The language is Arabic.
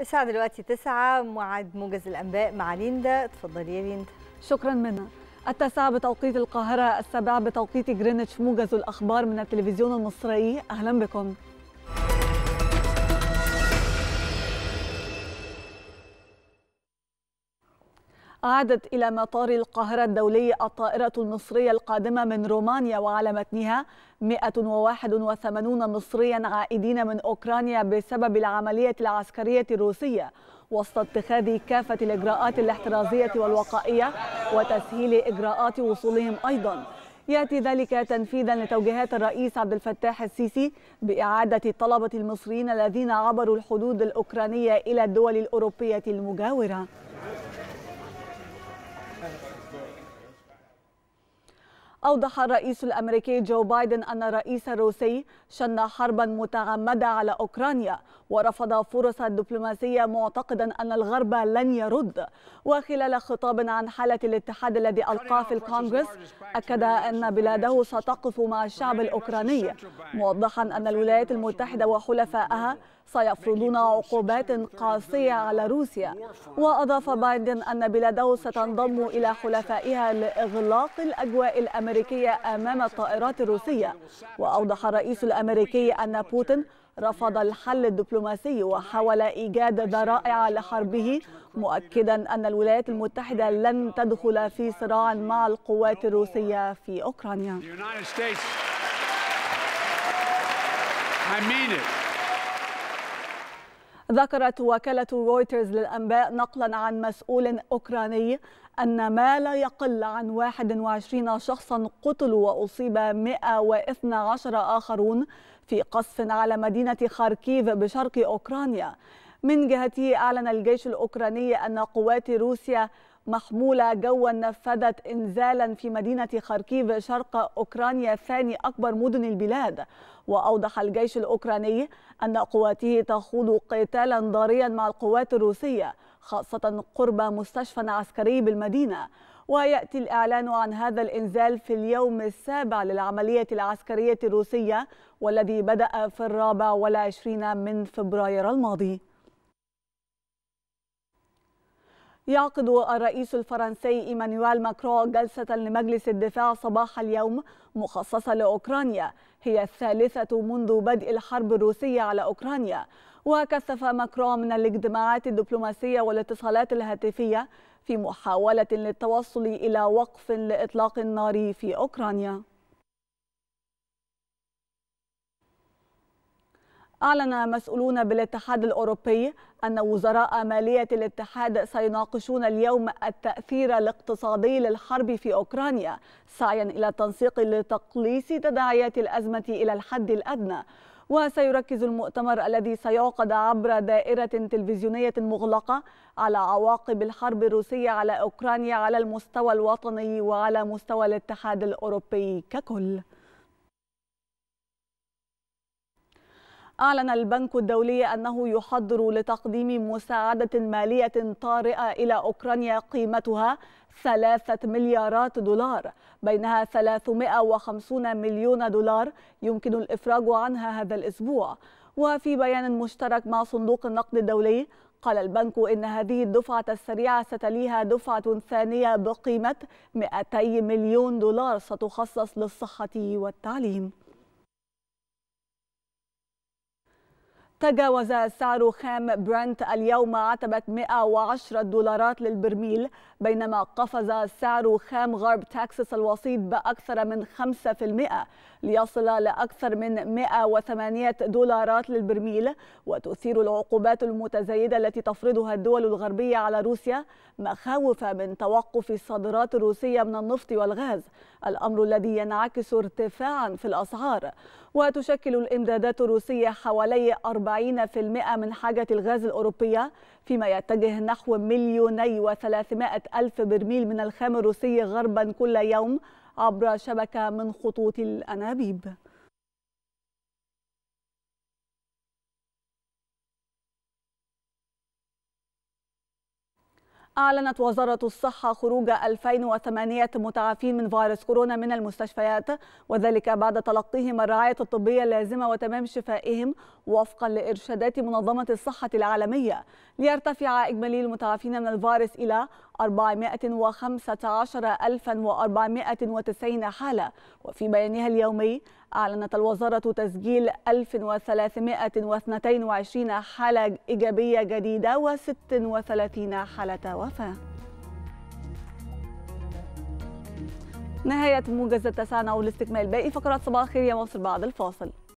الساعة دلوقتي تسعة موعد موجز الأنباء مع ليندا تفضلي يا ليندا شكرا منا التاسعة بتوقيت القاهرة السابعة بتوقيت جرينتش موجز الأخبار من التلفزيون المصري أهلا بكم أعادت إلى مطار القاهرة الدولي الطائرة المصرية القادمة من رومانيا وعلى متنها 181 مصريا عائدين من أوكرانيا بسبب العملية العسكرية الروسية وسط اتخاذ كافة الإجراءات الاحترازية والوقائية وتسهيل إجراءات وصولهم أيضاً ياتي ذلك تنفيذا لتوجيهات الرئيس عبد الفتاح السيسي باعاده الطلبه المصريين الذين عبروا الحدود الاوكرانيه الى الدول الاوروبيه المجاوره أوضح الرئيس الأمريكي جو بايدن أن الرئيس الروسي شن حربا متعمدة على أوكرانيا ورفض فرص الدبلوماسية معتقدا أن الغرب لن يرد وخلال خطاب عن حالة الاتحاد الذي ألقاه في الكونغرس أكد أن بلاده ستقف مع الشعب الأوكراني موضحا أن الولايات المتحدة وحلفائها سيفرضون عقوبات قاسية على روسيا وأضاف بايدن أن بلاده ستنضم إلى حلفائها لإغلاق الأجواء الأمريكية الأمريكية أمام الطائرات الروسية وأوضح الرئيس الأمريكي أن بوتين رفض الحل الدبلوماسي وحاول إيجاد ذرائع لحربه مؤكدا أن الولايات المتحدة لن تدخل في صراع مع القوات الروسية في أوكرانيا ذكرت وكالة رويترز للأنباء نقلا عن مسؤول أوكراني أن ما لا يقل عن 21 شخصا قتلوا وأصيب 112 آخرون في قصف على مدينة خاركيف بشرق أوكرانيا من جهته أعلن الجيش الأوكراني أن قوات روسيا محمولة جوا نفذت إنزالا في مدينة خاركيف شرق أوكرانيا ثاني أكبر مدن البلاد وأوضح الجيش الأوكراني أن قواته تخوض قتالا ضاريا مع القوات الروسية خاصة قرب مستشفى عسكري بالمدينة ويأتي الإعلان عن هذا الإنزال في اليوم السابع للعملية العسكرية الروسية والذي بدأ في الرابع والعشرين من فبراير الماضي يعقد الرئيس الفرنسي إيمانويل ماكرون جلسة لمجلس الدفاع صباح اليوم مخصصة لأوكرانيا هي الثالثة منذ بدء الحرب الروسية على أوكرانيا وكثف ماكرون من الاجتماعات الدبلوماسية والاتصالات الهاتفية في محاولة للتوصل إلى وقف لإطلاق النار في أوكرانيا أعلن مسؤولون بالاتحاد الأوروبي أن وزراء مالية الاتحاد سيناقشون اليوم التأثير الاقتصادي للحرب في أوكرانيا سعيا إلى التنسيق لتقليص تداعيات الأزمة إلى الحد الأدنى وسيركز المؤتمر الذي سيعقد عبر دائرة تلفزيونية مغلقة على عواقب الحرب الروسية على أوكرانيا على المستوى الوطني وعلى مستوى الاتحاد الأوروبي ككل أعلن البنك الدولي أنه يحضر لتقديم مساعدة مالية طارئة إلى أوكرانيا قيمتها ثلاثة مليارات دولار بينها 350 مليون دولار يمكن الإفراج عنها هذا الأسبوع وفي بيان مشترك مع صندوق النقد الدولي قال البنك إن هذه الدفعة السريعة ستليها دفعة ثانية بقيمة 200 مليون دولار ستخصص للصحة والتعليم تجاوز سعر خام برنت اليوم عتبة 110 دولارات للبرميل بينما قفز سعر خام غرب تاكسس الوسيط بأكثر من 5% ليصل لأكثر من 108 دولارات للبرميل وتثير العقوبات المتزايدة التي تفرضها الدول الغربية على روسيا مخاوف من توقف الصادرات الروسية من النفط والغاز الأمر الذي ينعكس ارتفاعا في الأسعار وتشكل الإمدادات الروسية حوالي 40 40% من حاجة الغاز الأوروبية فيما يتجه نحو مليوني وثلاثمائة ألف برميل من الخام الروسي غربا كل يوم عبر شبكة من خطوط الأنابيب أعلنت وزارة الصحة خروج 2008 متعافين من فيروس كورونا من المستشفيات وذلك بعد تلقيهم الرعاية الطبية اللازمة وتمام شفائهم وفقا لإرشادات منظمة الصحة العالمية ليرتفع إجمالي المتعافين من الفيروس إلى 415490 حالة وفي بيانها اليومي أعلنت الوزارة تسجيل 1322 حالة إيجابية جديدة و36 حالة وفاة نهاية موجز التسانة والاستكمال باقي فقرات صباح الخير يا مصر بعد الفاصل